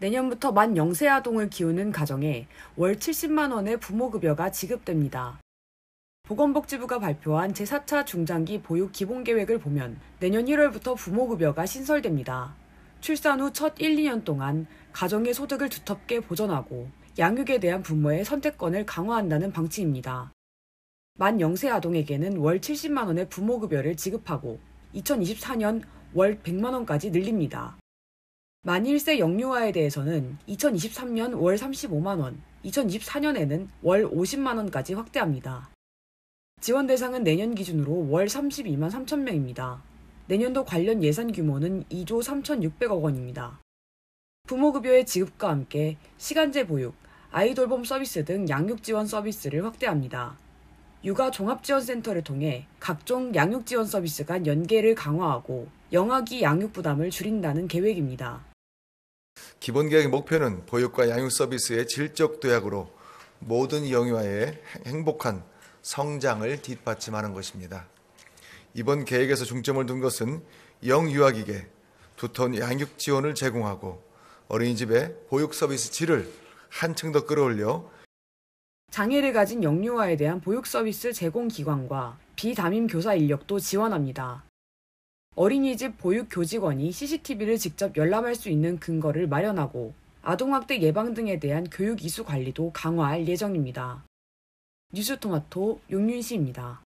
내년부터 만 0세 아동을 키우는 가정에 월 70만 원의 부모급여가 지급됩니다. 보건복지부가 발표한 제4차 중장기 보육 기본 계획을 보면 내년 1월부터 부모급여가 신설됩니다. 출산 후 첫 1, 2년 동안 가정의 소득을 두텁게 보전하고 양육에 대한 부모의 선택권을 강화한다는 방침입니다. 만 0세 아동에게는 월 70만원의 부모급여를 지급하고 2024년 월 100만원까지 늘립니다. 만일세 영유아에 대해서는 2023년 월 35만원, 2024년에는 월 50만원까지 확대합니다. 지원 대상은 내년 기준으로 월 32만 3천 명입니다. 내년도 관련 예산 규모는 2조 3,600억 원입니다. 부모급여의 지급과 함께 시간제 보육, 아이돌봄 서비스 등 양육 지원 서비스를 확대합니다. 육아 종합지원센터를 통해 각종 양육 지원 서비스 간 연계를 강화하고 영아기 양육 부담을 줄인다는 계획입니다. 기본계획의 목표는 보육과 양육 서비스의 질적 도약으로 모든 영유아의 행복한 성장을 뒷받침하는 것입니다. 이번 계획에서 중점을 둔 것은 영유아기계, 두터운 양육 지원을 제공하고 어린이집의 보육 서비스 질을 한층 더 끌어올려 장애를 가진 영유아에 대한 보육 서비스 제공 기관과 비담임 교사 인력도 지원합니다. 어린이집 보육 교직원이 CCTV를 직접 열람할 수 있는 근거를 마련하고 아동학대 예방 등에 대한 교육 이수 관리도 강화할 예정입니다. 뉴스토마토 용윤 씨입니다.